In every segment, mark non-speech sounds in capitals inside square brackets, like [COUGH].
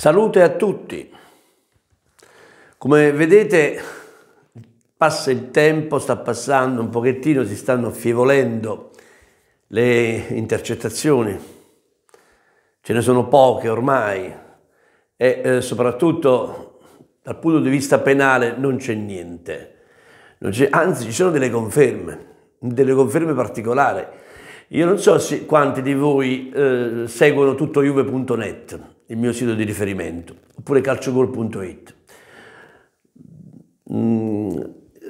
Salute a tutti. Come vedete passa il tempo, sta passando un pochettino, si stanno affievolendo le intercettazioni. Ce ne sono poche ormai e eh, soprattutto dal punto di vista penale non c'è niente. Non anzi ci sono delle conferme, delle conferme particolari. Io non so se, quanti di voi eh, seguono tuttojuve.net il mio sito di riferimento, oppure calciogol.it. Mm,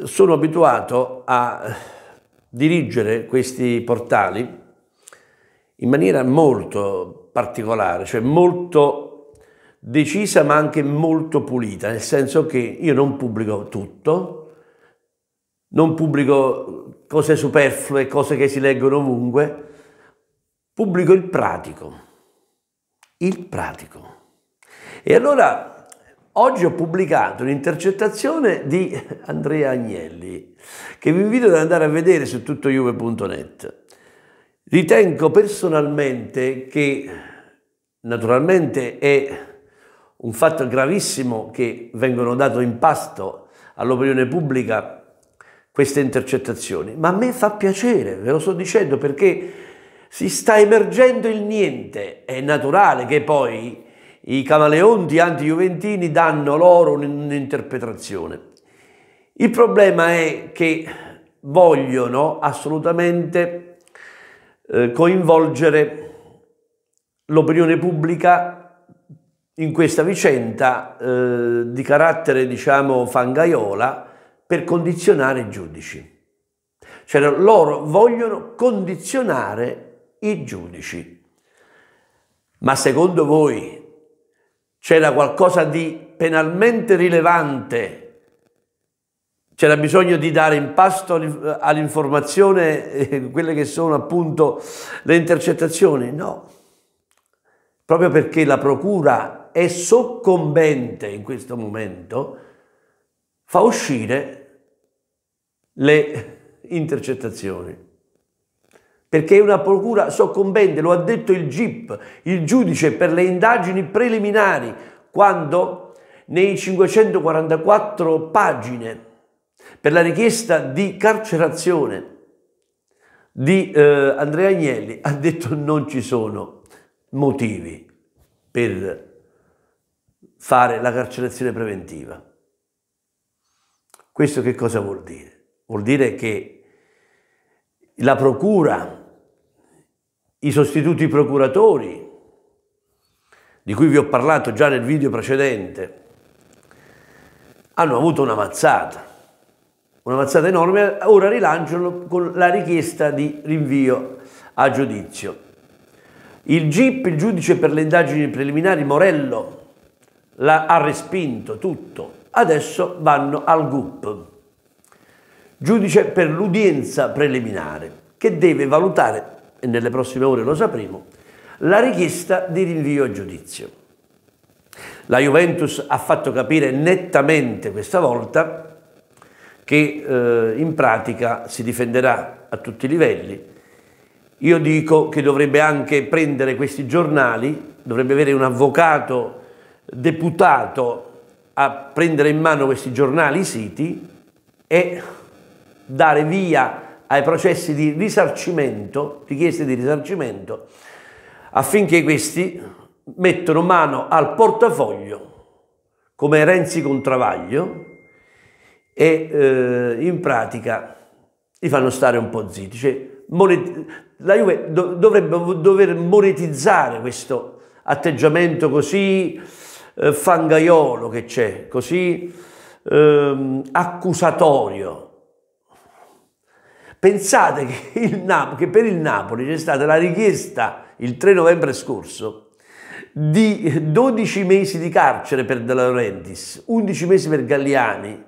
sono abituato a dirigere questi portali in maniera molto particolare, cioè molto decisa ma anche molto pulita, nel senso che io non pubblico tutto, non pubblico cose superflue, cose che si leggono ovunque, pubblico il pratico il pratico. E allora oggi ho pubblicato un'intercettazione di [LAUGHS] Andrea Agnelli, che vi invito ad andare a vedere su tuttojuve.net. Ritengo personalmente che naturalmente è un fatto gravissimo che vengono dato in pasto all'opinione pubblica queste intercettazioni, ma a me fa piacere, ve lo sto dicendo perché si sta emergendo il niente. È naturale che poi i camaleonti anti-juventini danno loro un'interpretazione. Il problema è che vogliono assolutamente eh, coinvolgere l'opinione pubblica in questa vicenda eh, di carattere, diciamo, fangaiola per condizionare i giudici. Cioè loro vogliono condizionare i giudici. Ma secondo voi c'era qualcosa di penalmente rilevante? C'era bisogno di dare in pasto all'informazione eh, quelle che sono appunto le intercettazioni? No, proprio perché la procura è soccombente in questo momento, fa uscire le intercettazioni perché è una procura soccombente, lo ha detto il GIP, il giudice per le indagini preliminari, quando nei 544 pagine per la richiesta di carcerazione di eh, Andrea Agnelli ha detto non ci sono motivi per fare la carcerazione preventiva. Questo che cosa vuol dire? Vuol dire che la procura i sostituti procuratori, di cui vi ho parlato già nel video precedente, hanno avuto una mazzata, una mazzata enorme, ora rilanciano con la richiesta di rinvio a giudizio. Il GIP, il giudice per le indagini preliminari Morello, ha respinto tutto, adesso vanno al GUP, giudice per l'udienza preliminare, che deve valutare e nelle prossime ore lo sapremo, la richiesta di rinvio a giudizio. La Juventus ha fatto capire nettamente questa volta che eh, in pratica si difenderà a tutti i livelli. Io dico che dovrebbe anche prendere questi giornali, dovrebbe avere un avvocato deputato a prendere in mano questi giornali, siti e dare via ai processi di risarcimento, richieste di risarcimento, affinché questi mettano mano al portafoglio, come Renzi con Travaglio, e eh, in pratica li fanno stare un po' zitti. Cioè, la Juve dovrebbe dover monetizzare questo atteggiamento così eh, fangaiolo che c'è, così eh, accusatorio Pensate che, il, che per il Napoli c'è stata la richiesta il 3 novembre scorso di 12 mesi di carcere per De Laurentiis, 11 mesi per Galliani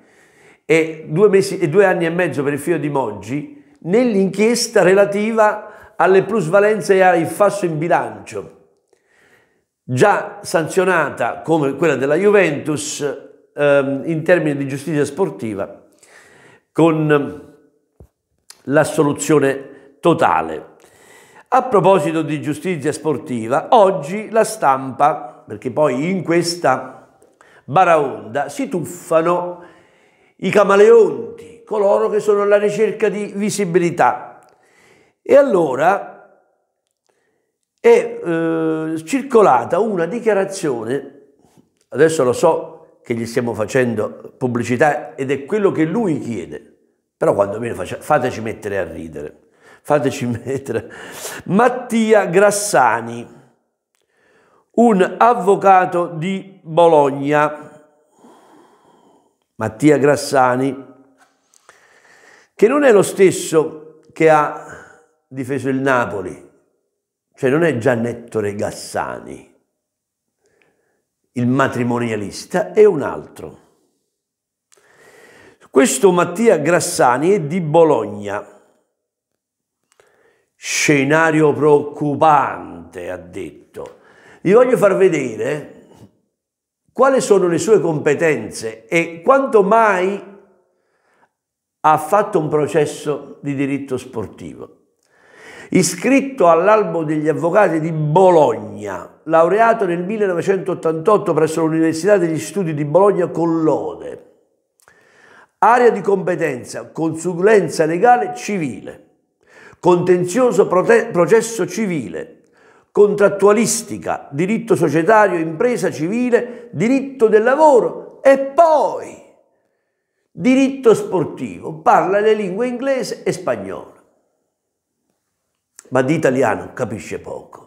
e due, mesi, e 2 anni e mezzo per il figlio di Moggi nell'inchiesta relativa alle plusvalenze e al falso in bilancio, già sanzionata come quella della Juventus ehm, in termini di giustizia sportiva con l'assoluzione totale. A proposito di giustizia sportiva, oggi la stampa, perché poi in questa baraonda si tuffano i camaleonti, coloro che sono alla ricerca di visibilità. E allora è eh, circolata una dichiarazione, adesso lo so che gli stiamo facendo pubblicità ed è quello che lui chiede, però quando viene fateci mettere a ridere, fateci [LAUGHS] mettere. Mattia Grassani, un avvocato di Bologna. Mattia Grassani, che non è lo stesso che ha difeso il Napoli, cioè non è Gianettore Gassani, il matrimonialista, è un altro. Questo Mattia Grassani è di Bologna. Scenario preoccupante, ha detto. Vi voglio far vedere quali sono le sue competenze e quanto mai ha fatto un processo di diritto sportivo. Iscritto all'albo degli avvocati di Bologna, laureato nel 1988 presso l'Università degli Studi di Bologna con lode Area di competenza, consulenza legale civile, contenzioso processo civile, contrattualistica, diritto societario, impresa civile, diritto del lavoro e poi diritto sportivo. Parla le lingue inglese e spagnolo. Ma di italiano capisce poco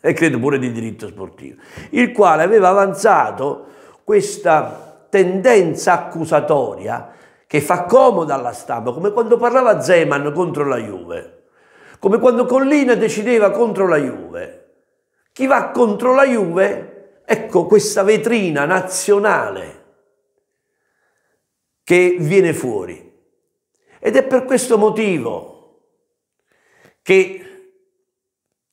e credo pure di diritto sportivo, il quale aveva avanzato questa tendenza accusatoria che fa comodo alla stampa, come quando parlava Zeman contro la Juve, come quando Collina decideva contro la Juve. Chi va contro la Juve, ecco questa vetrina nazionale che viene fuori. Ed è per questo motivo che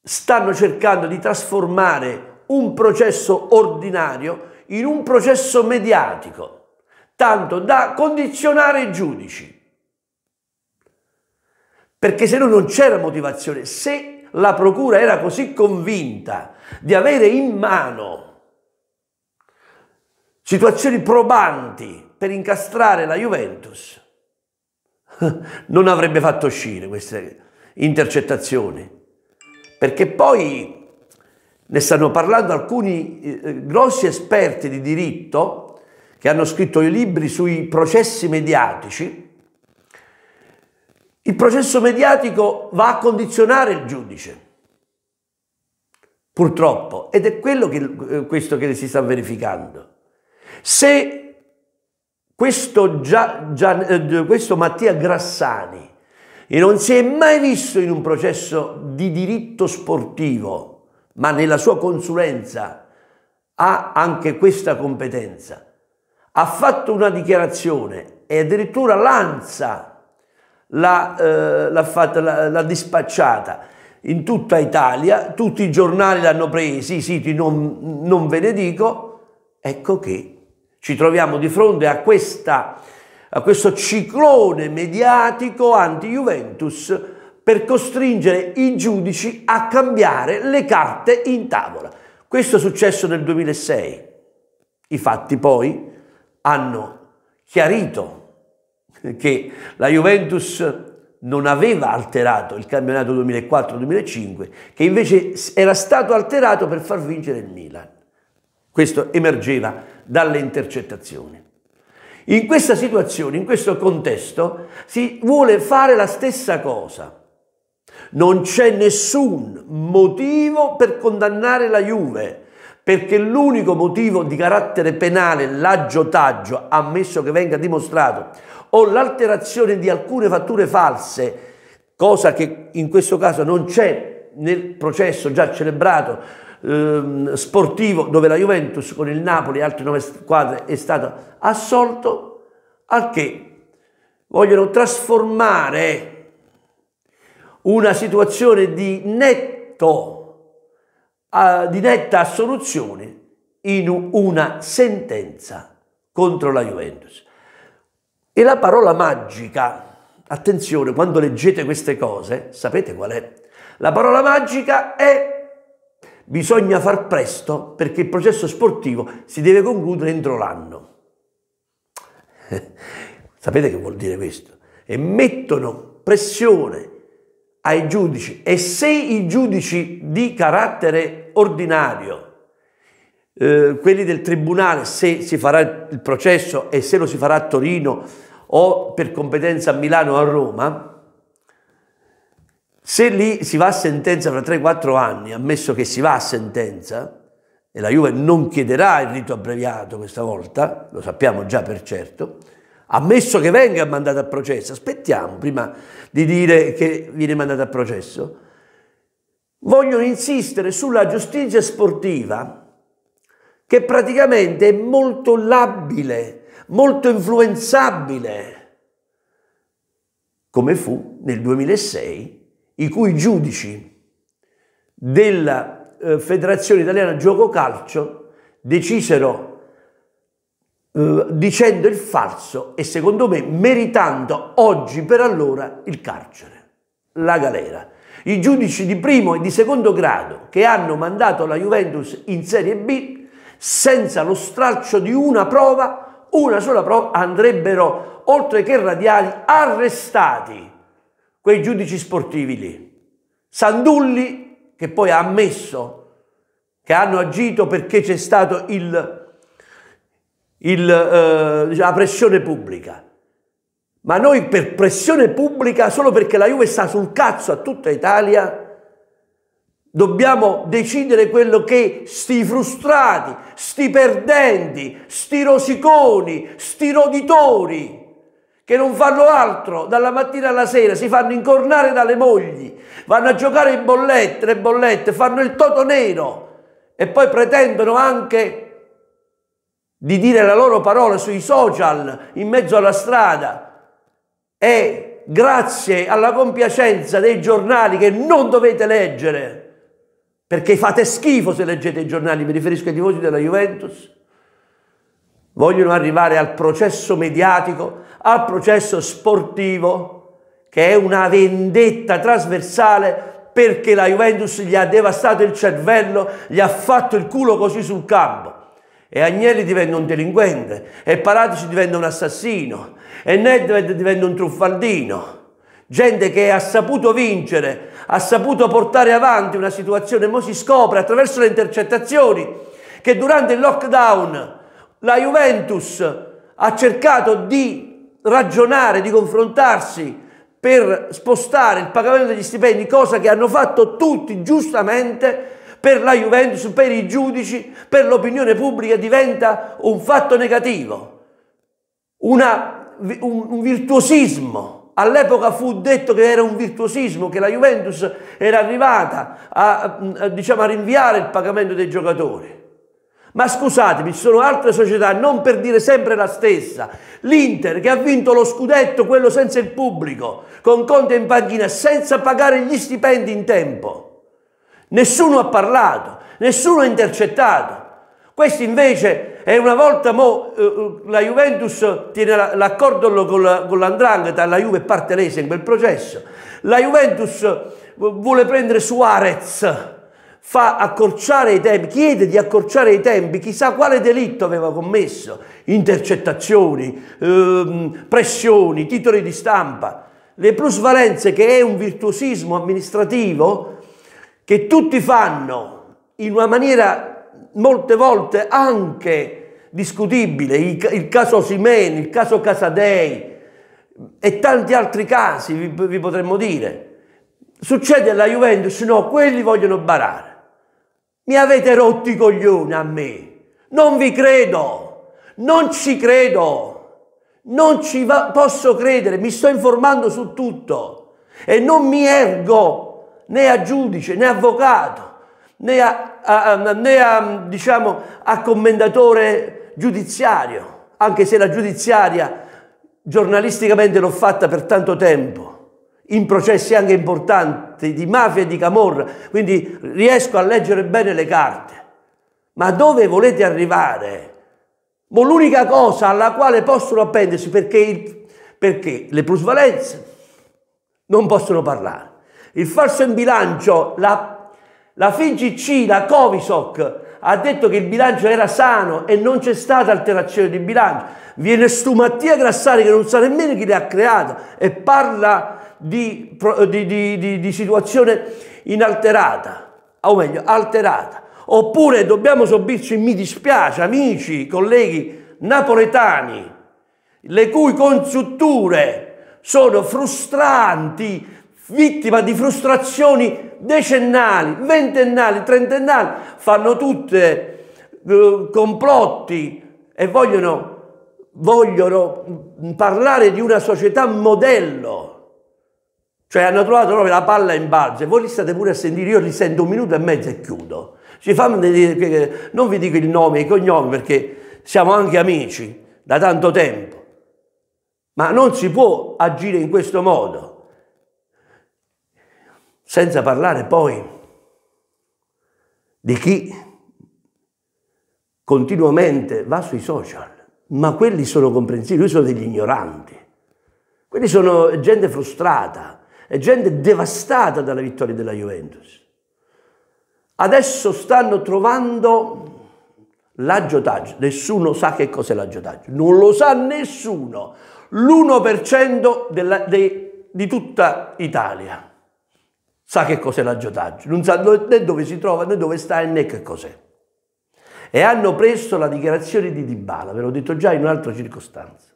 stanno cercando di trasformare un processo ordinario in un processo mediatico, tanto da condizionare i giudici. Perché se no non c'era motivazione, se la procura era così convinta di avere in mano situazioni probanti per incastrare la Juventus, [LAUGHS] non avrebbe fatto uscire queste intercettazioni, perché poi ne stanno parlando alcuni eh, eh, grossi esperti di diritto che hanno scritto i libri sui processi mediatici. Il processo mediatico va a condizionare il giudice, purtroppo, ed è quello che, eh, questo che si sta verificando. Se questo, Gia, Gia, questo Mattia Grassani e non si è mai visto in un processo di diritto sportivo, ma nella sua consulenza ha anche questa competenza. Ha fatto una dichiarazione e addirittura l'ANSA l'ha, eh, fatta, l'ha dispacciata in tutta Italia, tutti i giornali l'hanno presa, i siti non, non, ve ne dico, ecco che ci troviamo di fronte a, questa, a questo ciclone mediatico anti-Juventus per costringere i giudici a cambiare le carte in tavola. Questo è successo nel 2006. I fatti poi hanno chiarito che la Juventus non aveva alterato il campionato 2004-2005, che invece era stato alterato per far vincere il Milan. Questo emergeva dalle intercettazioni. In questa situazione, in questo contesto, si vuole fare la stessa cosa non c'è nessun motivo per condannare la Juve, perché l'unico motivo di carattere penale, l'aggiotaggio, ammesso che venga dimostrato, o l'alterazione di alcune fatture false, cosa che in questo caso non c'è nel processo già celebrato ehm, sportivo dove la Juventus con il Napoli e altre nove squadre è stato assolto, al che vogliono trasformare una situazione di, netto, ah, di netta assoluzione in una sentenza contro la Juventus. E la parola magica, attenzione, quando leggete queste cose, sapete qual è? La parola magica è bisogna far presto perché il processo sportivo si deve concludere entro l'anno. [LAUGHS] Sapete che vuol dire questo? E mettono pressione ai giudici e se i giudici di carattere ordinario, eh, quelli del tribunale, se si farà il processo e se lo si farà a Torino o per competenza a Milano o a Roma, se lì si va a sentenza fra 3-4 anni, ammesso che si va a sentenza, e la Juve non chiederà il rito abbreviato questa volta, lo sappiamo già per certo, ammesso che venga mandato a processo, aspettiamo prima di dire che viene mandato a processo, vogliono insistere sulla giustizia sportiva che praticamente è molto labile, molto influenzabile, come fu nel 2006, i cui giudici della eh, Federazione Italiana Gioco Calcio decisero eh, dicendo il falso e secondo me meritando oggi per allora il carcere, la galera. I giudici di primo e di secondo grado che hanno mandato la Juventus in Serie B senza lo straccio di una prova, una sola prova, andrebbero oltre che radiali arrestati quei giudici sportivi lì. Sandulli che poi ha ammesso che hanno agito perché c'è stato il il, eh, la pressione pubblica. Ma noi per pressione pubblica, solo perché la Juve sta sul cazzo a tutta Italia, dobbiamo decidere quello che sti frustrati, sti perdenti, sti rosiconi, sti roditori, che non fanno altro dalla mattina alla sera, si fanno incornare dalle mogli, vanno a giocare in bollette, le bollette, fanno il toto nero e poi pretendono anche di dire la loro parola sui social, in mezzo alla strada. E grazie alla compiacenza dei giornali che non dovete leggere, perché fate schifo se leggete i giornali, mi riferisco ai tifosi della Juventus, vogliono arrivare al processo mediatico, al processo sportivo, che è una vendetta trasversale perché la Juventus gli ha devastato il cervello, gli ha fatto il culo così sul campo. E Agnelli diventa un delinquente, e Paratici diventa un assassino, e Nedved diventa un truffaldino. Gente che ha saputo vincere, ha saputo portare avanti una situazione, mo si scopre attraverso le intercettazioni che durante il lockdown la Juventus ha cercato di ragionare, di confrontarsi per spostare il pagamento degli stipendi, cosa che hanno fatto tutti giustamente per la Juventus, per i giudici, per l'opinione pubblica diventa un fatto negativo, Una, un virtuosismo. All'epoca fu detto che era un virtuosismo, che la Juventus era arrivata a, a, diciamo, a rinviare il pagamento dei giocatori. Ma scusatemi, ci sono altre società, non per dire sempre la stessa. L'Inter che ha vinto lo scudetto, quello senza il pubblico, con Conte in panchina, senza pagare gli stipendi in tempo. Nessuno ha parlato, nessuno ha intercettato. Questo invece è una volta mo, eh, eh, la Juventus tiene l'accordo con l'Andrangheta, la, Juve parte lesa in quel processo. La Juventus vuole prendere Suarez, fa accorciare i tempi, chiede di accorciare i tempi, chissà quale delitto aveva commesso, intercettazioni, ehm, pressioni, titoli di stampa. Le plusvalenze che è un virtuosismo amministrativo che tutti fanno in una maniera molte volte anche discutibile, il, il caso Simeni, il caso Casadei e tanti altri casi vi, vi potremmo dire. Succede alla Juventus, no, quelli vogliono barare. Mi avete rotti i coglioni a me. Non vi credo. Non ci credo. Non ci posso credere. Mi sto informando su tutto. E non mi ergo né a giudice, né avvocato, né a, a, né a, diciamo, a commendatore giudiziario, anche se la giudiziaria giornalisticamente l'ho fatta per tanto tempo, in processi anche importanti di mafia e di camorra, quindi riesco a leggere bene le carte. Ma dove volete arrivare? Boh, l'unica cosa alla quale possono appendersi perché, perché le plusvalenze non possono parlare. Il falso in bilancio, la, la FIGC, la Covisoc, ha detto che il bilancio era sano e non c'è stata alterazione di bilancio. Viene Stumattia Grassari che non sa nemmeno chi l'ha ha creato e parla di, di, di, di situazione inalterata, o meglio, alterata. Oppure dobbiamo sorbirci, mi dispiace, amici, colleghi napoletani, le cui congiunture sono frustranti vittima di frustrazioni decennali, ventennali, trentennali, fanno tutte eh, complotti e vogliono, vogliono parlare di una società modello. Cioè hanno trovato proprio la palla in balzo e voi li state pure a sentire, io li sento un minuto e mezzo e chiudo. Dire, eh, non vi dico il nome e i cognomi perché siamo anche amici da tanto tempo, ma non si può agire in questo modo senza parlare poi di chi continuamente va sui social, ma quelli sono comprensibili, quelli sono degli ignoranti, quelli sono gente frustrata, è gente devastata dalla vittoria della Juventus. Adesso stanno trovando l'aggiotaggio, nessuno sa che cos'è l'aggiotaggio, non lo sa nessuno, l'1% della, de, di tutta Italia sa che cos'è l'aggiotaggio, non sa né dove si trova né dove sta né che cos'è. E hanno preso la dichiarazione di Dibala, ve l'ho detto già in un'altra circostanza.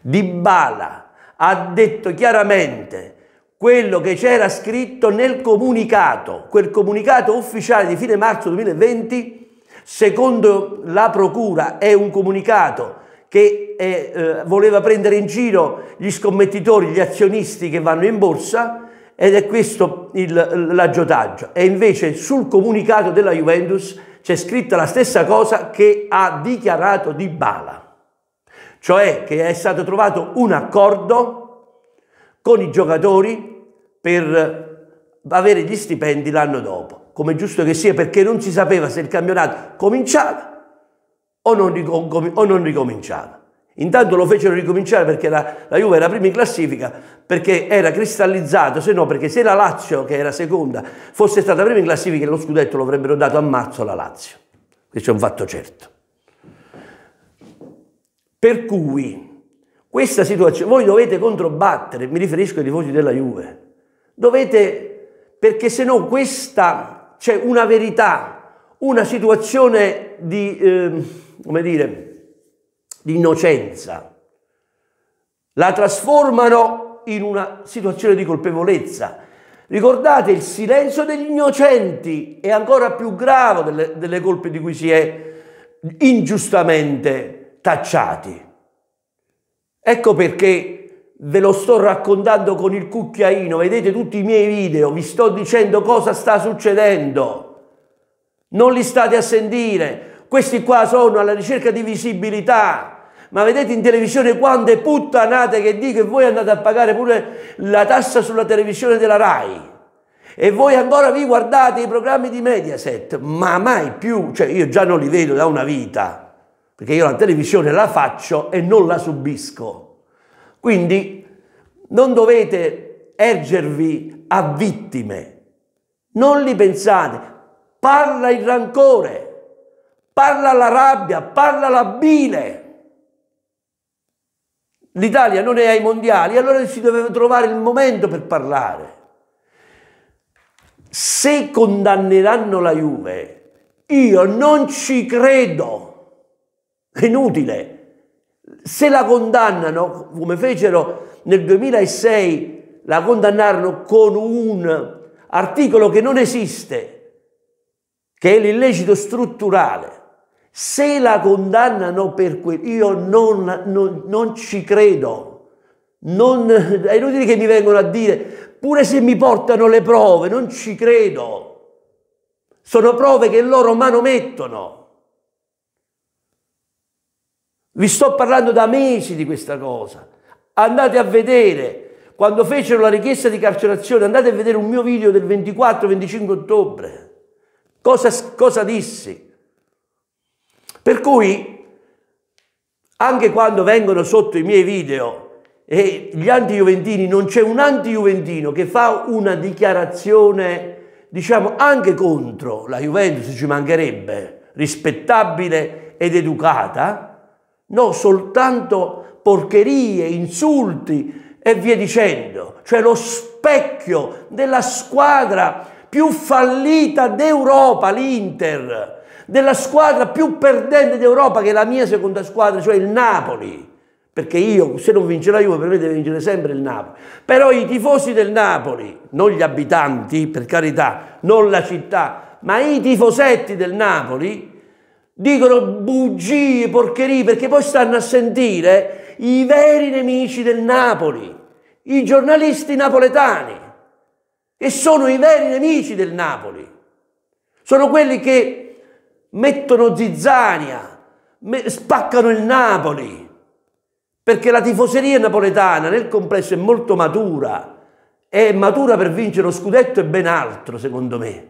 Dibala ha detto chiaramente quello che c'era scritto nel comunicato, quel comunicato ufficiale di fine marzo 2020, secondo la Procura è un comunicato che è, eh, eh, voleva prendere in giro gli scommettitori, gli azionisti che vanno in borsa, ed è questo l'aggiotaggio. E invece sul comunicato della Juventus c'è scritta la stessa cosa che ha dichiarato Di Bala, cioè che è stato trovato un accordo con i giocatori per avere gli stipendi l'anno dopo, come giusto che sia perché non si sapeva se il campionato cominciava o non, ricom- o non ricominciava. Intanto lo fecero ricominciare perché la, la Juve era prima in classifica, perché era cristallizzato, se no perché se la Lazio, che era seconda, fosse stata prima in classifica, lo scudetto lo avrebbero dato a marzo alla Lazio. Questo è un fatto certo. Per cui questa situazione, voi dovete controbattere, mi riferisco ai tifosi della Juve, dovete, perché se no questa c'è cioè una verità, una situazione di, eh, come dire, l'innocenza, la trasformano in una situazione di colpevolezza. Ricordate, il silenzio degli innocenti è ancora più grave delle, delle colpe di cui si è ingiustamente tacciati. Ecco perché ve lo sto raccontando con il cucchiaino, vedete tutti i miei video, vi sto dicendo cosa sta succedendo. Non li state a sentire, questi qua sono alla ricerca di visibilità, ma vedete in televisione quante puttanate che dico e voi andate a pagare pure la tassa sulla televisione della RAI. E voi ancora vi guardate i programmi di Mediaset, ma mai più, cioè io già non li vedo da una vita, perché io la televisione la faccio e non la subisco. Quindi non dovete ergervi a vittime, non li pensate, parla il rancore, parla la rabbia, parla la bile l'Italia non è ai mondiali, allora si doveva trovare il momento per parlare. Se condanneranno la Juve, io non ci credo. È inutile. Se la condannano, come fecero nel 2006, la condannarono con un articolo che non esiste, che è l'illecito strutturale. Se la condannano per quello, io non, non, non ci credo. Non, è inutile che mi vengono a dire, pure se mi portano le prove, non ci credo. Sono prove che loro manomettono. Vi sto parlando da mesi di questa cosa. Andate a vedere, quando fecero la richiesta di carcerazione, andate a vedere un mio video del 24-25 ottobre. Cosa, cosa dissi? Per cui, anche quando vengono sotto i miei video e gli anti-juventini, non c'è un anti-juventino che fa una dichiarazione, diciamo, anche contro la Juventus, ci mancherebbe, rispettabile ed educata, no, soltanto porcherie, insulti e via dicendo, cioè lo specchio della squadra più fallita d'Europa, l'Inter della squadra più perdente d'Europa che è la mia seconda squadra, cioè il Napoli. Perché io, se non vince la Juve, per me deve vincere sempre il Napoli. Però i tifosi del Napoli, non gli abitanti, per carità, non la città, ma i tifosetti del Napoli dicono bugie, porcherie, perché poi stanno a sentire i veri nemici del Napoli, i giornalisti napoletani, e sono i veri nemici del Napoli. Sono quelli che mettono zizzania, spaccano il Napoli, perché la tifoseria napoletana nel complesso è molto matura, è matura per vincere lo scudetto e ben altro, secondo me.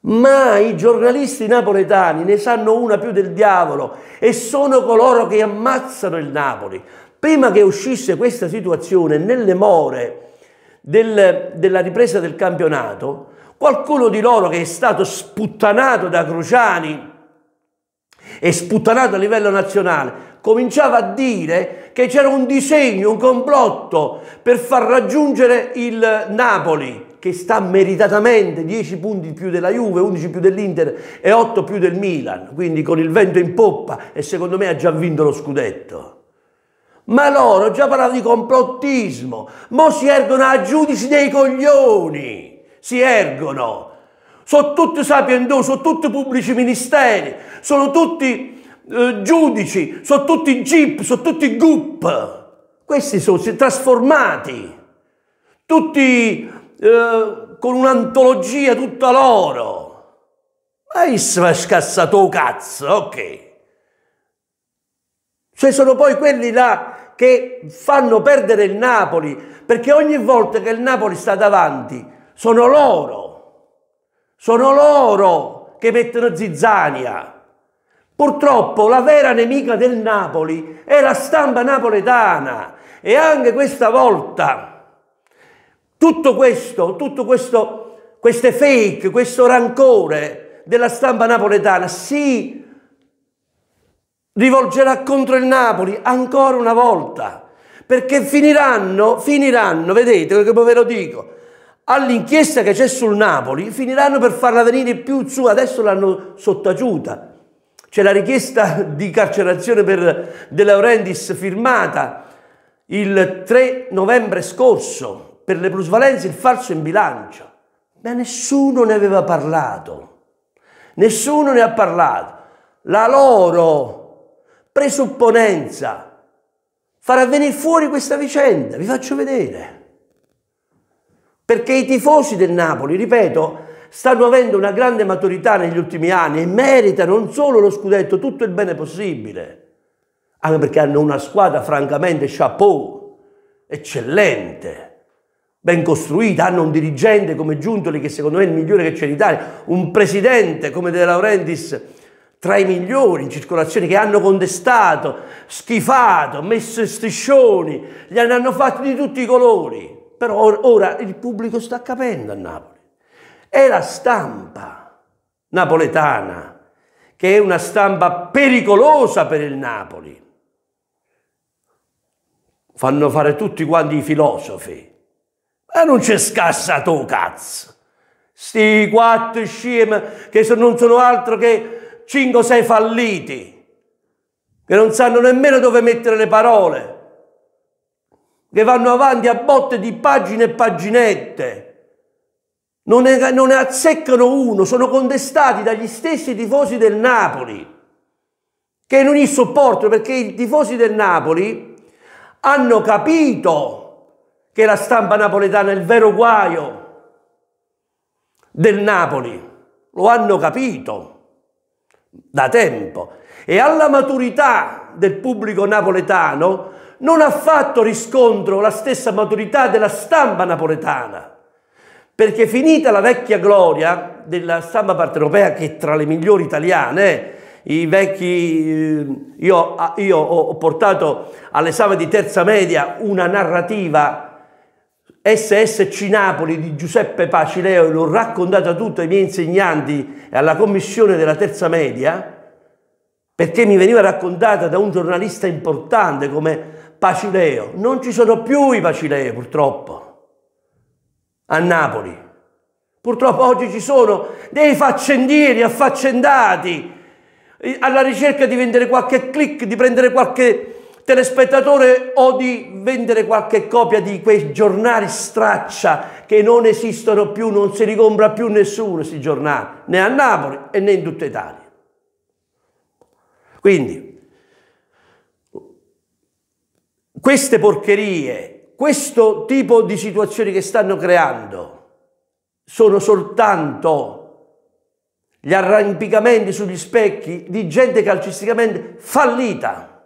Ma i giornalisti napoletani ne sanno una più del diavolo e sono coloro che ammazzano il Napoli. Prima che uscisse questa situazione, nelle more del, della ripresa del campionato, Qualcuno di loro che è stato sputtanato da Cruciani e sputtanato a livello nazionale cominciava a dire che c'era un disegno, un complotto per far raggiungere il Napoli che sta meritatamente 10 punti più della Juve, 11 più dell'Inter e 8 più del Milan, quindi con il vento in poppa e secondo me ha già vinto lo scudetto. Ma loro già parlavano di complottismo, mo si ergono a giudici dei coglioni si ergono. Sono tutti sapientosi, sono tutti pubblici ministeri, sono tutti eh, giudici, sono tutti jeep, sono tutti gup. Questi sono si trasformati, tutti eh, con un'antologia tutta loro. Ma issa scassato cazzo, ok. Cioè sono poi quelli là che fanno perdere il Napoli, perché ogni volta che il Napoli sta davanti sono loro, sono loro che mettono zizzania. Purtroppo la vera nemica del Napoli è la stampa napoletana e anche questa volta tutto questo, tutto questo, queste fake, questo rancore della stampa napoletana si rivolgerà contro il Napoli ancora una volta perché finiranno, finiranno, vedete come ve lo dico, all'inchiesta che c'è sul Napoli, finiranno per farla venire più su, adesso l'hanno sottaciuta. C'è la richiesta [LAUGHS] di carcerazione per De Laurentiis firmata il 3 novembre scorso per le plusvalenze il falso in bilancio. Ma nessuno ne aveva parlato. Nessuno ne ha parlato. La loro presupponenza farà venire fuori questa vicenda. Vi faccio vedere. Perché i tifosi del Napoli, ripeto, stanno avendo una grande maturità negli ultimi anni e meritano non solo lo scudetto, tutto il bene possibile. Anche perché hanno una squadra francamente chapeau, eccellente, ben costruita, hanno un dirigente come Giuntoli che secondo me è il migliore che c'è in Italia, un presidente come De Laurentiis tra i migliori in circolazione che hanno contestato, schifato, messo striscioni, gli hanno fatti di tutti i colori. Però ora il pubblico sta capendo a Napoli. È la stampa napoletana, che è una stampa pericolosa per il Napoli. Fanno fare tutti quanti i filosofi. Ma non c'è tu, cazzo. Sti quattro scema che non sono altro che cinque o sei falliti, che non sanno nemmeno dove mettere le parole che vanno avanti a botte di pagine e paginette. Non ne, non ne azzeccano uno, sono contestati dagli stessi tifosi del Napoli, che non li sopportano perché i tifosi del Napoli hanno capito che la stampa napoletana è il vero guaio del Napoli. Lo hanno capito da tempo. E alla maturità del pubblico napoletano non ha fatto riscontro la stessa maturità della stampa napoletana. Perché finita la vecchia gloria della stampa partenopea, che è tra le migliori italiane, i vecchi, eh, io, io ho portato all'esame di terza media una narrativa SSC Napoli di Giuseppe Pacileo, l'ho raccontata tutta ai miei insegnanti e alla commissione della terza media, perché mi veniva raccontata da un giornalista importante come Pacileo. Non ci sono più i Pacilei purtroppo a Napoli. Purtroppo oggi ci sono dei faccendieri affaccendati alla ricerca di vendere qualche click, di prendere qualche telespettatore o di vendere qualche copia di quei giornali straccia che non esistono più, non si ricompra più nessuno questi giornali, né a Napoli e né in tutta Italia. Quindi queste porcherie, questo tipo di situazioni che stanno creando sono soltanto gli arrampicamenti sugli specchi di gente calcisticamente fallita.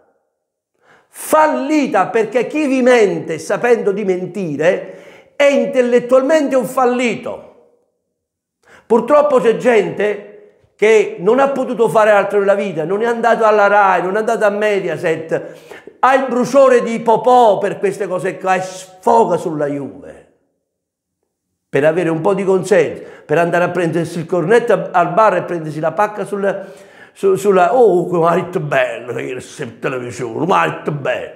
Fallita perché chi vi mente sapendo di mentire è intellettualmente un fallito. Purtroppo c'è gente che non ha potuto fare altro nella vita, non è andato alla RAI, non è andato a Mediaset, ha il bruciore di Popò per queste cose qua e sfoga sulla Juve per avere un po' di consenso, per andare a prendersi il cornetto al bar e prendersi la pacca sulla... Su, sulla oh, quanto bello, che in televisione, quanto bello.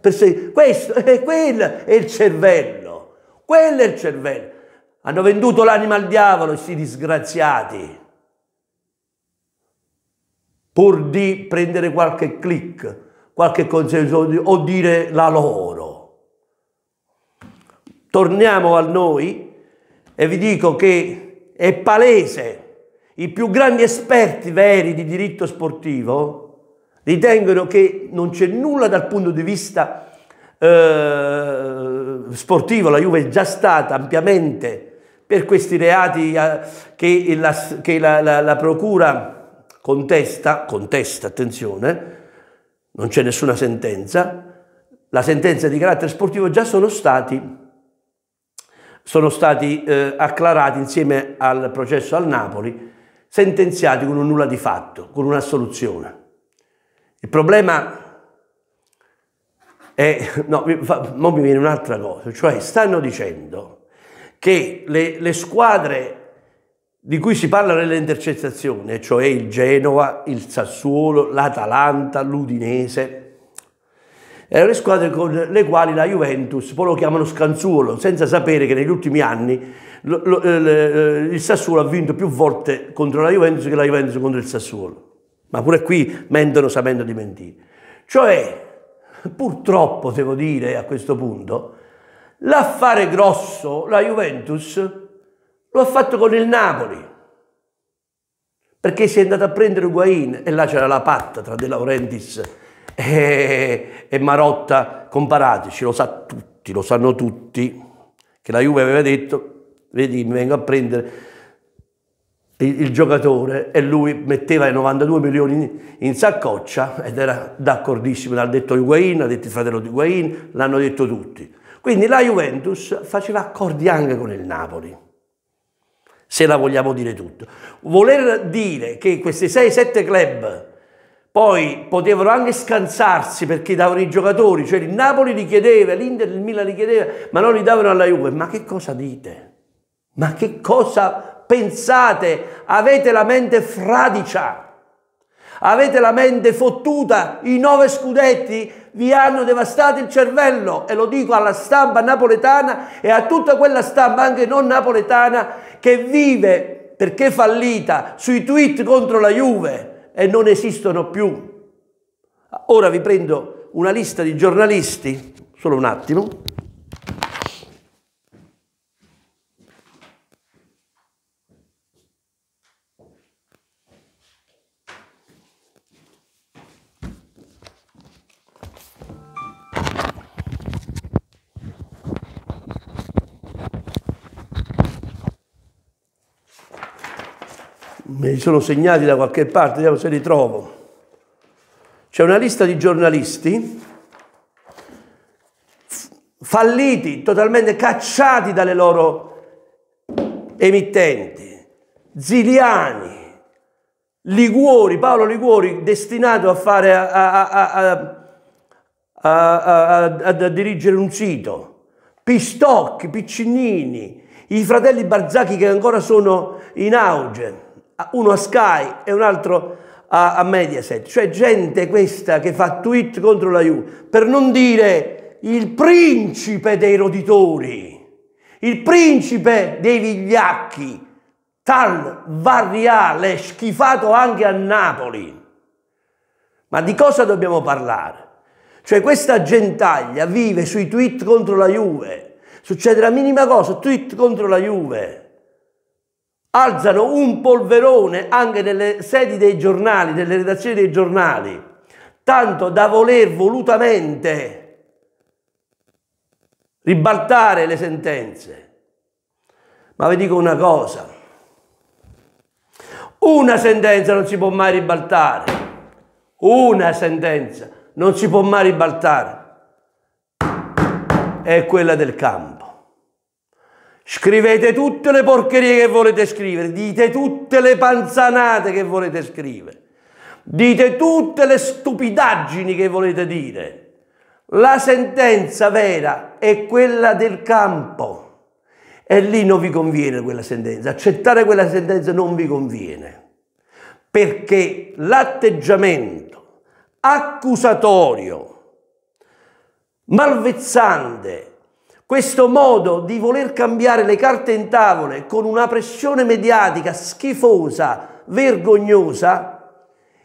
Eh, se, questo, è eh, quello è il cervello, quello è il cervello. Hanno venduto l'anima al diavolo, questi disgraziati, pur di prendere qualche click qualche consenso o dire la loro. Torniamo a noi e vi dico che è palese, i più grandi esperti veri di diritto sportivo ritengono che non c'è nulla dal punto di vista eh, sportivo, la Juve è già stata ampiamente per questi reati eh, che, la, che la, la, la, procura contesta, contesta attenzione, non c'è nessuna sentenza, la sentenza di carattere sportivo già sono stati, sono stati eh, acclarati insieme al processo al Napoli, sentenziati con un nulla di fatto, con una soluzione. Il problema è, no, mi, fa, mi viene un'altra cosa, cioè stanno dicendo che le, le squadre di cui si parla nelle intercettazioni, cioè il Genova, il Sassuolo, l'Atalanta, l'Udinese, erano eh, le squadre con le quali la Juventus poi lo chiamano Scanzuolo, senza sapere che negli ultimi anni eh, eh, il Sassuolo ha vinto più volte contro la Juventus che la Juventus contro il Sassuolo. Ma pure qui mentono sapendo di mentire. Cioè, purtroppo devo dire a questo punto, l'affare grosso, la Juventus lo ha fatto con il Napoli, perché si è andato a prendere Higuain e là c'era la patta tra De Laurentiis e, e Marotta, comparateci, lo sa tutti, lo sanno tutti, che la Juve aveva detto, vedi, mi vengo a prendere il, il giocatore e lui metteva i 92 milioni in, in saccoccia ed era d'accordissimo, l'ha detto Higuain, ha detto il fratello di Higuain, l'hanno detto tutti. Quindi la Juventus faceva accordi anche con il Napoli se la vogliamo dire tutta. Voler dire che questi 6-7 club poi potevano anche scansarsi perché davano i giocatori, cioè il Napoli li chiedeva, l'Inter, il Milan li chiedeva, ma non li davano alla Juve. Ma che cosa dite? Ma che cosa pensate? Avete la mente fradicia, avete la mente fottuta, i nove scudetti vi hanno devastato il cervello e lo dico alla stampa napoletana e a tutta quella stampa anche non napoletana che vive perché fallita sui tweet contro la Juve e non esistono più. Ora vi prendo una lista di giornalisti, solo un attimo. me li sono segnati da qualche parte, vediamo se li trovo. C'è una lista di giornalisti falliti, totalmente cacciati dalle loro emittenti. Ziliani, Liguori, Paolo Liguori, destinato a, fare, a, a, a dirigere un sito. Pistocchi, Piccinini, i fratelli Barzacchi che ancora sono in auge uno a Sky e un altro a, a Mediaset. Cioè gente questa che fa tweet contro la Juve, per non dire il principe dei roditori, il principe dei vigliacchi, tal Varriale, schifato anche a Napoli. Ma di cosa dobbiamo parlare? Cioè questa gentaglia vive sui tweet contro la Juve. Succede la minima cosa, tweet contro la Juve alzano un polverone anche nelle sedi dei giornali, nelle redazioni dei giornali, tanto da voler volutamente ribaltare le sentenze. Ma vi dico una cosa, una sentenza non si può mai ribaltare, una sentenza non si può mai ribaltare, è quella del campo. Scrivete tutte le porcherie che volete scrivere, dite tutte le panzanate che volete scrivere, dite tutte le stupidaggini che volete dire. La sentenza vera è quella del campo. E lì non vi conviene quella sentenza, accettare quella sentenza non vi conviene, perché l'atteggiamento accusatorio, malvezzante questo modo di voler cambiare le carte in tavole con una pressione mediatica schifosa, vergognosa,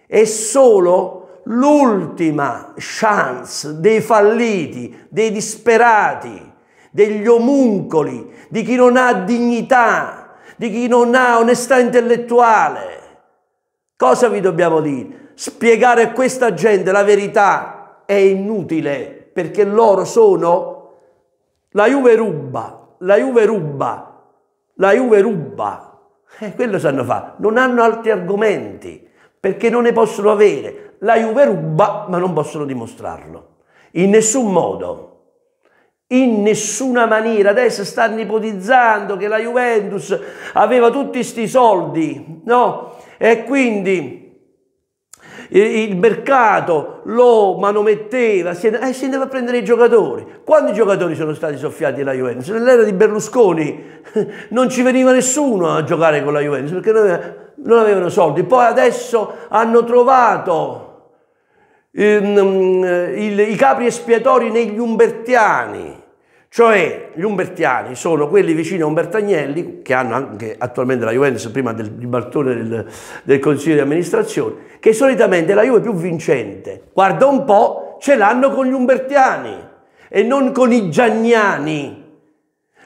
è solo l'ultima chance dei falliti, dei disperati, degli omuncoli, di chi non ha dignità, di chi non ha onestà intellettuale. Cosa vi dobbiamo dire? Spiegare a questa gente la verità è inutile perché loro sono la Juve ruba, la Juve ruba, la Juve ruba. Eh, quello sanno fare, non hanno altri argomenti perché non ne possono avere. La Juve ruba, ma non possono dimostrarlo. In nessun modo in nessuna maniera. Adesso stanno ipotizzando che la Juventus aveva tutti questi soldi, no? E quindi il mercato lo manometteva, e eh, si andava a prendere i giocatori. Quanti giocatori sono stati soffiati alla Juventus? Nell'era di Berlusconi [LAUGHS] non ci veniva nessuno a giocare con la Juventus perché non avevano, non avevano soldi. Poi adesso hanno trovato il, ehm, il, i capri espiatori negli umbertiani cioè gli Umbertiani sono quelli vicini a Umberto Agnelli, che hanno anche attualmente la Juventus prima del ribaltone del, del Consiglio di amministrazione, che solitamente è la Juve più vincente. Guarda un po', ce l'hanno con gli Umbertiani e non con i Gianniani.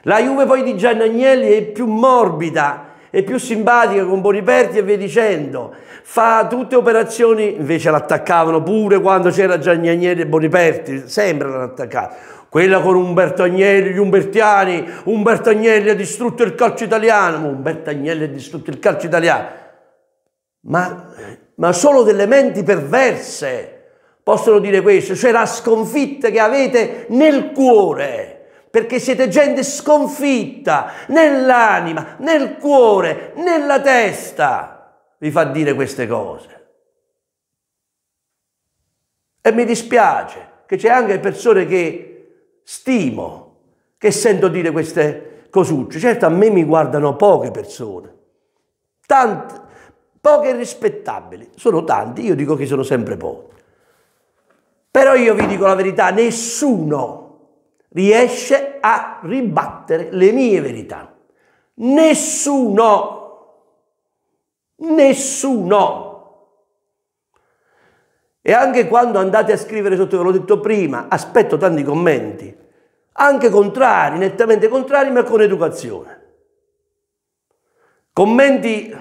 La Juve poi di Gianni Agnelli è più morbida, è più simpatica con Boniperti e via dicendo. Fa tutte operazioni, invece l'attaccavano pure quando c'era Gianni Agnelli e Boniperti, sempre l'hanno attaccato quella con Umberto Agnelli, gli Umbertiani, Umberto Agnelli ha distrutto il calcio italiano, Umberto Agnelli ha distrutto il calcio italiano, ma, ma solo delle menti perverse possono dire questo, cioè la sconfitta che avete nel cuore perché siete gente sconfitta nell'anima, nel cuore, nella testa, vi fa dire queste cose. E mi dispiace che c'è anche persone che stimo che sento dire queste cosucce. Certo a me mi guardano poche persone, tante, poche rispettabili, sono tanti, io dico che sono sempre pochi. Però io vi dico la verità, nessuno riesce a ribattere le mie verità. Nessuno, nessuno. E anche quando andate a scrivere sotto, ve l'ho detto prima, aspetto tanti commenti, anche contrari, nettamente contrari, ma con educazione. Commenti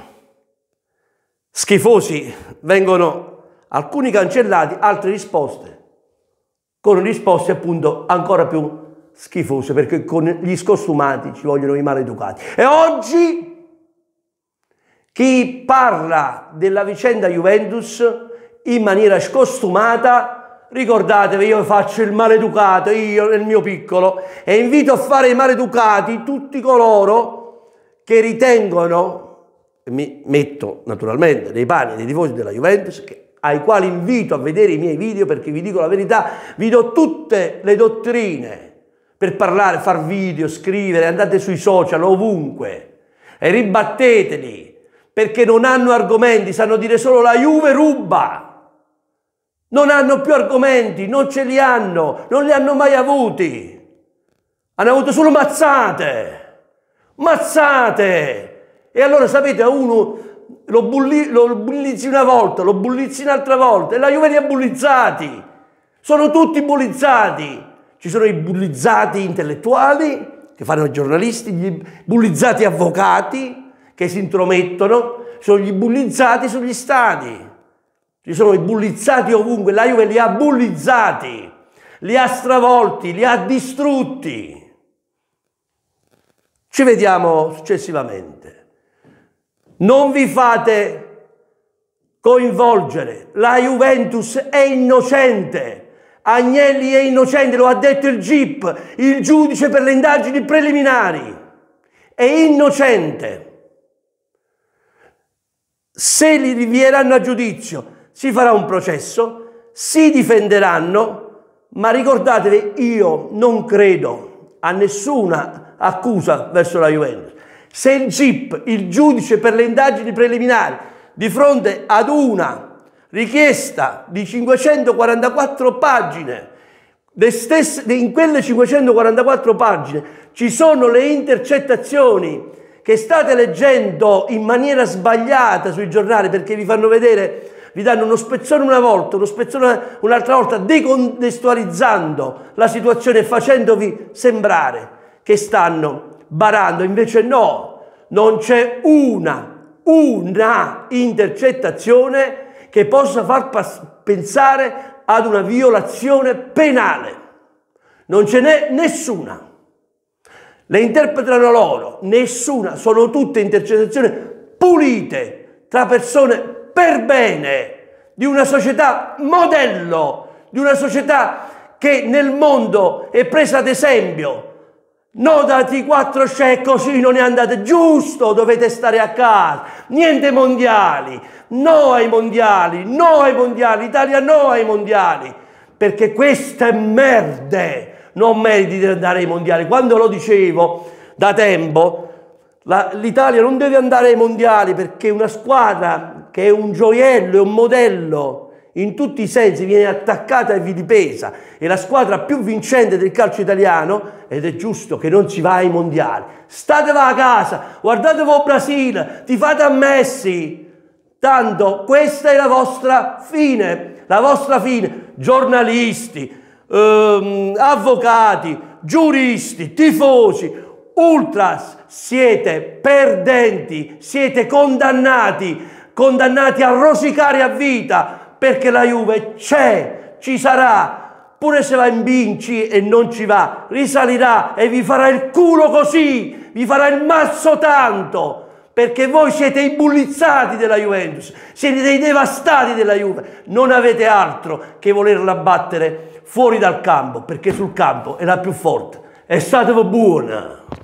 schifosi vengono alcuni cancellati, altre risposte, con risposte appunto ancora più schifose, perché con gli scostumati ci vogliono i maleducati. E oggi chi parla della vicenda Juventus in maniera scostumata, ricordatevi io faccio il maleducato, io nel mio piccolo, e invito a fare i maleducati tutti coloro che ritengono, e mi metto naturalmente nei panni dei tifosi della Juventus, che ai quali invito a vedere i miei video perché vi dico la verità, vi do tutte le dottrine per parlare, far video, scrivere, andate sui social ovunque e ribatteteli perché non hanno argomenti, sanno dire solo la Juve ruba. Non hanno più argomenti, non ce li hanno, non li hanno mai avuti. Hanno avuto solo mazzate. Mazzate! E allora sapete, a uno lo, bulli, lo bullizzi una volta, lo bullizzi un'altra volta, e la Juve li ha bullizzati. Sono tutti bullizzati. Ci sono i bullizzati intellettuali, che fanno i giornalisti, gli bullizzati avvocati, che si intromettono, sono gli bullizzati sugli stati. Ci sono i bullizzati ovunque, la Juve li ha bullizzati, li ha stravolti, li ha distrutti. Ci vediamo successivamente. Non vi fate coinvolgere. La Juventus è innocente. Agnelli è innocente, lo ha detto il GIP, il giudice per le indagini preliminari. È innocente. Se li rinvieranno a giudizio si farà un processo, si difenderanno, ma ricordatevi, io non credo a nessuna accusa verso la Juventus. Se il GIP, il giudice per le indagini preliminari, di fronte ad una richiesta di 544 pagine, stesse, in quelle 544 pagine ci sono le intercettazioni che state leggendo in maniera sbagliata sui giornali perché vi fanno vedere vi danno uno spezzone una volta, uno spezzone un'altra volta, decontestualizzando la situazione, e facendovi sembrare che stanno barando. Invece no, non c'è una, una intercettazione che possa far pensare ad una violazione penale. Non ce n'è nessuna. Le interpretano loro, nessuna, sono tutte intercettazioni pulite tra persone per bene di una società modello, di una società che nel mondo è presa ad esempio. No, dati quattro c'è così non è andato giusto, dovete stare a casa, niente mondiali, no ai mondiali, no ai mondiali, Italia no ai mondiali, perché queste merda, non meriti di andare ai mondiali. Quando lo dicevo da tempo, l'Italia non deve andare ai mondiali perché una squadra che è un gioiello, è un modello in tutti i sensi, viene attaccata e vilipesa. È la squadra più vincente del calcio italiano ed è giusto che non si va ai mondiali. Statevelo a casa, guardate voi Brasile, ti fate ammessi. Tanto questa è la vostra fine, la vostra fine. Giornalisti, ehm, avvocati, giuristi, tifosi, ultras, siete perdenti, siete condannati condannati a rosicare a vita, perché la Juve c'è, ci sarà, pure se va in binci e non ci va, risalirà e vi farà il culo così, vi farà il mazzo tanto, perché voi siete i bullizzati della Juventus, siete dei devastati della Juve, non avete altro che volerla battere fuori dal campo, perché sul campo è la più forte. È stata buona!